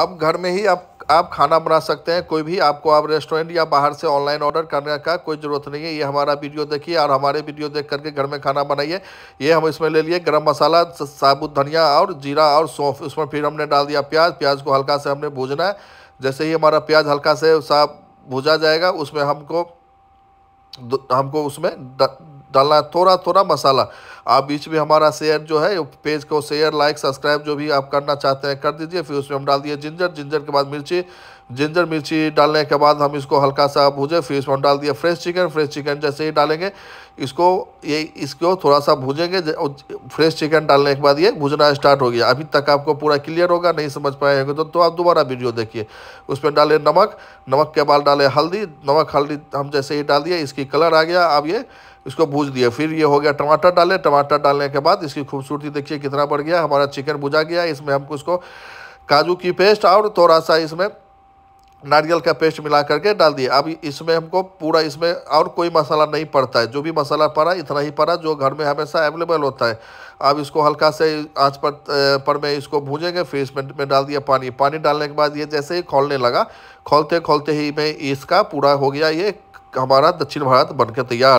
अब घर में ही आप आप खाना बना सकते हैं कोई भी आपको आप रेस्टोरेंट या बाहर से ऑनलाइन ऑर्डर करने का कोई ज़रूरत नहीं है ये हमारा वीडियो देखिए और हमारे वीडियो देख करके घर में खाना बनाइए ये हम इसमें ले लिए गरम मसाला साबुत धनिया और जीरा और सौंफ उसमें फिर हमने डाल दिया प्याज प्याज को हल्का से हमने भूजना है जैसे ही हमारा प्याज हल्का से साफ भूजा जाएगा उसमें हमको हमको उसमें डालना है थोड़ा थोड़ा मसाला आप बीच में हमारा शेयर जो है पेज को शेयर लाइक सब्सक्राइब जो भी आप करना चाहते हैं कर दीजिए फिर उसमें हम डाल दिए जिंजर जिंजर के बाद मिर्ची जिंजर मिर्ची डालने के बाद हम इसको हल्का सा भूजे फिर इसमें डाल दिया फ्रेश चिकन फ्रेश चिकन जैसे ही डालेंगे इसको ये इसको थोड़ा सा भूजेंगे फ्रेश चिकन डालने के बाद ये भूजना स्टार्ट हो गया अभी तक आपको पूरा क्लियर होगा नहीं समझ पाए होंगे तो, तो आप दोबारा वीडियो देखिए उसमें डालें नमक नमक के बाद डालें हल्दी नमक हल्दी हम जैसे ही डाल दिए इसकी कलर आ गया अब ये इसको भूज दिया फिर ये हो गया टमाटर डाले टमाटर डालने के बाद इसकी खूबसूरती देखिए कितना बढ़ गया हमारा चिकन भुजा गया इसमें हमको इसको काजू की पेस्ट और थोड़ा सा इसमें नारियल का पेस्ट मिला करके डाल दिया अब इसमें हमको पूरा इसमें और कोई मसाला नहीं पड़ता है जो भी मसाला पड़ा इतना ही पड़ा जो घर में हमेशा अवेलेबल होता है अब इसको हल्का से आँच पर पर में इसको भूजेंगे फिर इसमें में डाल दिया पानी पानी डालने के बाद ये जैसे ही खोलने लगा खोलते खोलते ही में इसका पूरा हो गया ये हमारा दक्षिण भारत बन तैयार